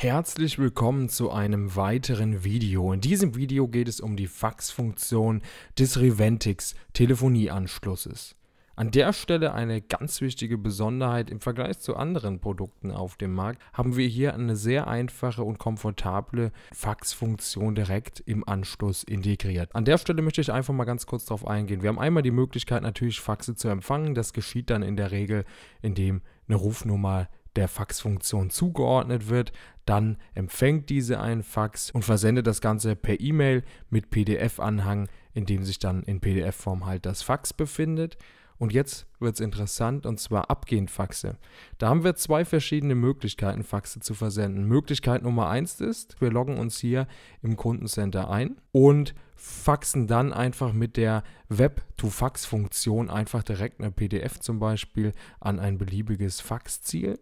Herzlich willkommen zu einem weiteren Video. In diesem Video geht es um die Faxfunktion des Reventix Telefonieanschlusses. An der Stelle eine ganz wichtige Besonderheit im Vergleich zu anderen Produkten auf dem Markt haben wir hier eine sehr einfache und komfortable Faxfunktion direkt im Anschluss integriert. An der Stelle möchte ich einfach mal ganz kurz darauf eingehen. Wir haben einmal die Möglichkeit natürlich Faxe zu empfangen. Das geschieht dann in der Regel, indem eine Rufnummer der Faxfunktion zugeordnet wird, dann empfängt diese einen Fax und versendet das Ganze per E-Mail mit PDF-Anhang, in dem sich dann in PDF-Form halt das Fax befindet. Und jetzt wird es interessant, und zwar abgehend Faxe. Da haben wir zwei verschiedene Möglichkeiten, Faxe zu versenden. Möglichkeit Nummer eins ist, wir loggen uns hier im Kundencenter ein und faxen dann einfach mit der Web-to-Fax-Funktion einfach direkt eine PDF zum Beispiel an ein beliebiges Faxziel.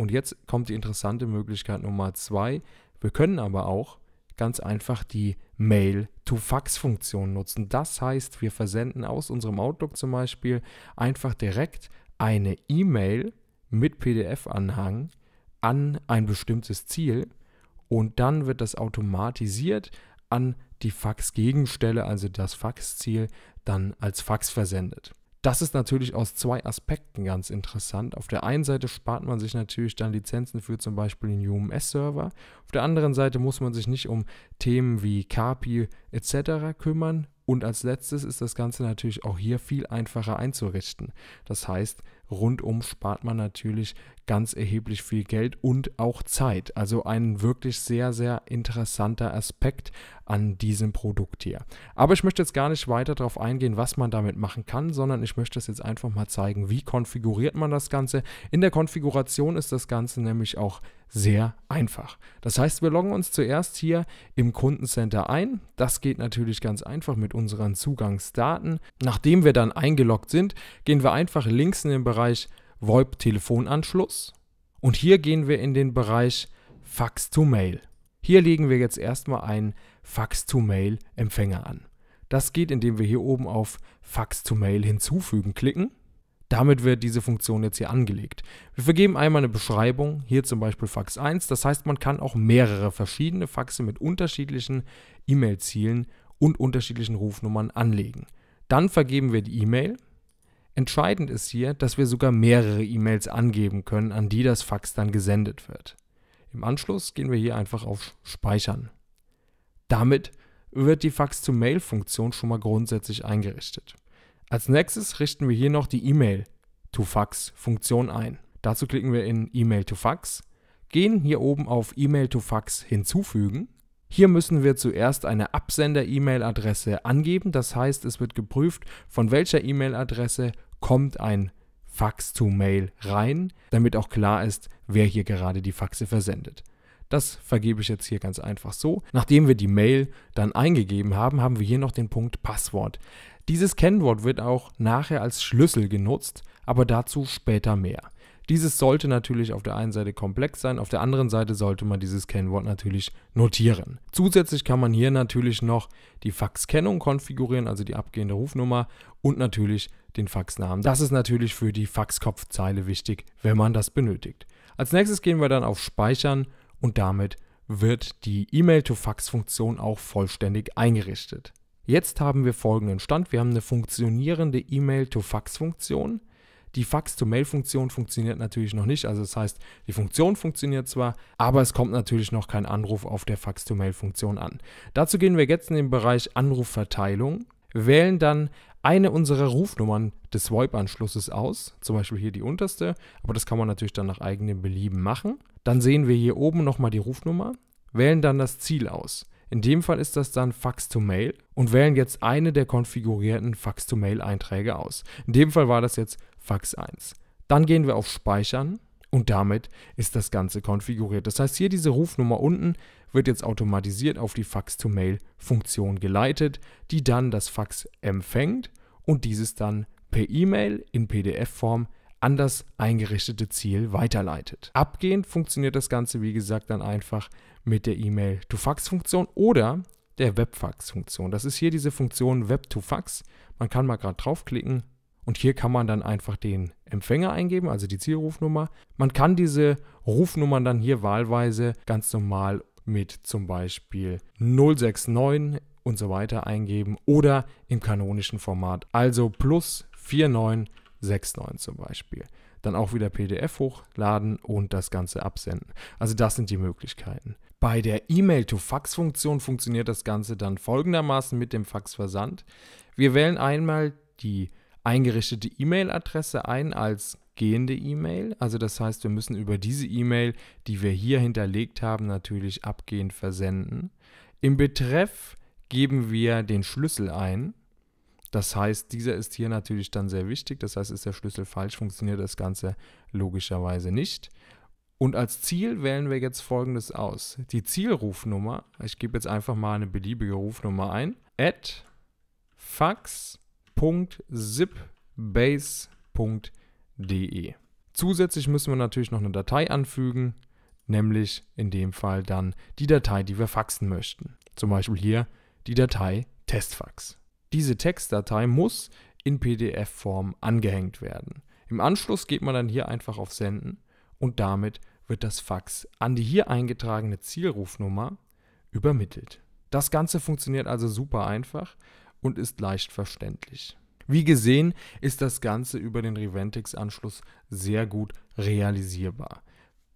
Und jetzt kommt die interessante Möglichkeit Nummer zwei. Wir können aber auch ganz einfach die Mail-to-Fax-Funktion nutzen. Das heißt, wir versenden aus unserem Outlook zum Beispiel einfach direkt eine E-Mail mit PDF-Anhang an ein bestimmtes Ziel und dann wird das automatisiert an die Faxgegenstelle, also das Faxziel, dann als Fax versendet. Das ist natürlich aus zwei Aspekten ganz interessant. Auf der einen Seite spart man sich natürlich dann Lizenzen für zum Beispiel den UMS-Server. Auf der anderen Seite muss man sich nicht um Themen wie KPI etc. kümmern. Und als letztes ist das Ganze natürlich auch hier viel einfacher einzurichten. Das heißt, rundum spart man natürlich ganz erheblich viel Geld und auch Zeit. Also ein wirklich sehr, sehr interessanter Aspekt an diesem Produkt hier. Aber ich möchte jetzt gar nicht weiter darauf eingehen, was man damit machen kann, sondern ich möchte das jetzt einfach mal zeigen, wie konfiguriert man das Ganze. In der Konfiguration ist das Ganze nämlich auch sehr einfach. Das heißt, wir loggen uns zuerst hier im Kundencenter ein. Das geht natürlich ganz einfach mit unseren Zugangsdaten. Nachdem wir dann eingeloggt sind, gehen wir einfach links in den Bereich VoIP Telefonanschluss und hier gehen wir in den Bereich Fax to Mail. Hier legen wir jetzt erstmal einen Fax-to-Mail-Empfänger an. Das geht, indem wir hier oben auf Fax-to-Mail hinzufügen klicken. Damit wird diese Funktion jetzt hier angelegt. Wir vergeben einmal eine Beschreibung, hier zum Beispiel Fax 1. Das heißt, man kann auch mehrere verschiedene Faxe mit unterschiedlichen E-Mail-Zielen und unterschiedlichen Rufnummern anlegen. Dann vergeben wir die E-Mail. Entscheidend ist hier, dass wir sogar mehrere E-Mails angeben können, an die das Fax dann gesendet wird. Im Anschluss gehen wir hier einfach auf Speichern. Damit wird die Fax-to-Mail-Funktion schon mal grundsätzlich eingerichtet. Als nächstes richten wir hier noch die E-Mail-to-Fax-Funktion ein. Dazu klicken wir in E-Mail-to-Fax, gehen hier oben auf E-Mail-to-Fax hinzufügen. Hier müssen wir zuerst eine Absender-E-Mail-Adresse angeben, das heißt es wird geprüft, von welcher E-Mail-Adresse kommt ein Fax to Mail rein, damit auch klar ist, wer hier gerade die Faxe versendet. Das vergebe ich jetzt hier ganz einfach so. Nachdem wir die Mail dann eingegeben haben, haben wir hier noch den Punkt Passwort. Dieses Kennwort wird auch nachher als Schlüssel genutzt, aber dazu später mehr. Dieses sollte natürlich auf der einen Seite komplex sein, auf der anderen Seite sollte man dieses Kennwort natürlich notieren. Zusätzlich kann man hier natürlich noch die Faxkennung konfigurieren, also die abgehende Rufnummer und natürlich den Faxnamen. Das ist natürlich für die Faxkopfzeile wichtig, wenn man das benötigt. Als nächstes gehen wir dann auf Speichern und damit wird die E-Mail-to-Fax-Funktion auch vollständig eingerichtet. Jetzt haben wir folgenden Stand. Wir haben eine funktionierende E-Mail-to-Fax-Funktion. Die Fax-to-Mail-Funktion funktioniert natürlich noch nicht. Also das heißt, die Funktion funktioniert zwar, aber es kommt natürlich noch kein Anruf auf der Fax-to-Mail-Funktion an. Dazu gehen wir jetzt in den Bereich Anrufverteilung, wählen dann eine unserer Rufnummern des VoIP-Anschlusses aus, zum Beispiel hier die unterste, aber das kann man natürlich dann nach eigenem Belieben machen. Dann sehen wir hier oben nochmal die Rufnummer, wählen dann das Ziel aus. In dem Fall ist das dann Fax-to-Mail und wählen jetzt eine der konfigurierten Fax-to-Mail-Einträge aus. In dem Fall war das jetzt Fax 1. Dann gehen wir auf Speichern und damit ist das Ganze konfiguriert. Das heißt, hier diese Rufnummer unten wird jetzt automatisiert auf die Fax-to-Mail-Funktion geleitet, die dann das Fax empfängt und dieses dann per E-Mail in PDF-Form an das eingerichtete Ziel weiterleitet. Abgehend funktioniert das Ganze, wie gesagt, dann einfach mit der E-Mail-to-Fax-Funktion oder der Webfax-Funktion. Das ist hier diese Funktion Web-to-Fax. Man kann mal gerade draufklicken und hier kann man dann einfach den Empfänger eingeben, also die Zielrufnummer. Man kann diese Rufnummern dann hier wahlweise ganz normal mit zum Beispiel 069 und so weiter eingeben oder im kanonischen Format, also plus 49 6.9 zum Beispiel. Dann auch wieder PDF hochladen und das Ganze absenden. Also das sind die Möglichkeiten. Bei der E-Mail-to-Fax-Funktion funktioniert das Ganze dann folgendermaßen mit dem Faxversand. Wir wählen einmal die eingerichtete E-Mail-Adresse ein als gehende E-Mail. Also das heißt, wir müssen über diese E-Mail, die wir hier hinterlegt haben, natürlich abgehend versenden. Im Betreff geben wir den Schlüssel ein das heißt, dieser ist hier natürlich dann sehr wichtig. Das heißt, ist der Schlüssel falsch, funktioniert das Ganze logischerweise nicht. Und als Ziel wählen wir jetzt folgendes aus. Die Zielrufnummer, ich gebe jetzt einfach mal eine beliebige Rufnummer ein, at fax.zipbase.de. Zusätzlich müssen wir natürlich noch eine Datei anfügen, nämlich in dem Fall dann die Datei, die wir faxen möchten. Zum Beispiel hier die Datei Testfax. Diese Textdatei muss in PDF-Form angehängt werden. Im Anschluss geht man dann hier einfach auf Senden und damit wird das Fax an die hier eingetragene Zielrufnummer übermittelt. Das Ganze funktioniert also super einfach und ist leicht verständlich. Wie gesehen ist das Ganze über den Reventix-Anschluss sehr gut realisierbar.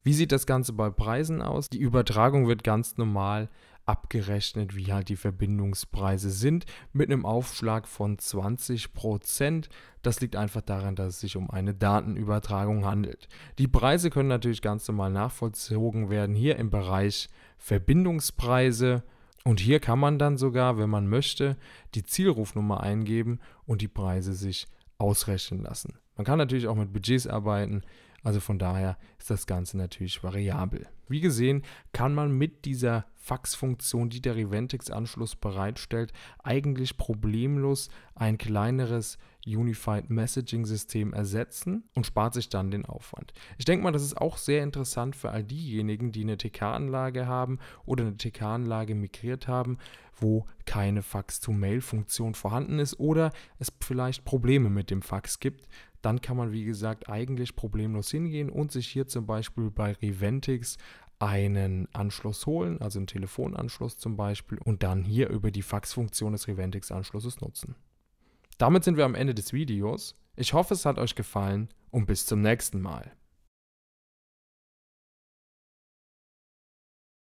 Wie sieht das Ganze bei Preisen aus? Die Übertragung wird ganz normal abgerechnet, wie halt die Verbindungspreise sind, mit einem Aufschlag von 20%. Das liegt einfach daran, dass es sich um eine Datenübertragung handelt. Die Preise können natürlich ganz normal nachvollzogen werden hier im Bereich Verbindungspreise. Und hier kann man dann sogar, wenn man möchte, die Zielrufnummer eingeben und die Preise sich ausrechnen lassen. Man kann natürlich auch mit Budgets arbeiten, also von daher ist das Ganze natürlich variabel. Wie gesehen, kann man mit dieser Faxfunktion, die der Reventix-Anschluss bereitstellt, eigentlich problemlos ein kleineres Unified Messaging System ersetzen und spart sich dann den Aufwand. Ich denke mal, das ist auch sehr interessant für all diejenigen, die eine TK-Anlage haben oder eine TK-Anlage migriert haben, wo keine Fax-to-Mail-Funktion vorhanden ist oder es vielleicht Probleme mit dem Fax gibt dann kann man, wie gesagt, eigentlich problemlos hingehen und sich hier zum Beispiel bei Reventix einen Anschluss holen, also einen Telefonanschluss zum Beispiel, und dann hier über die Faxfunktion des Reventix-Anschlusses nutzen. Damit sind wir am Ende des Videos. Ich hoffe, es hat euch gefallen und bis zum nächsten Mal.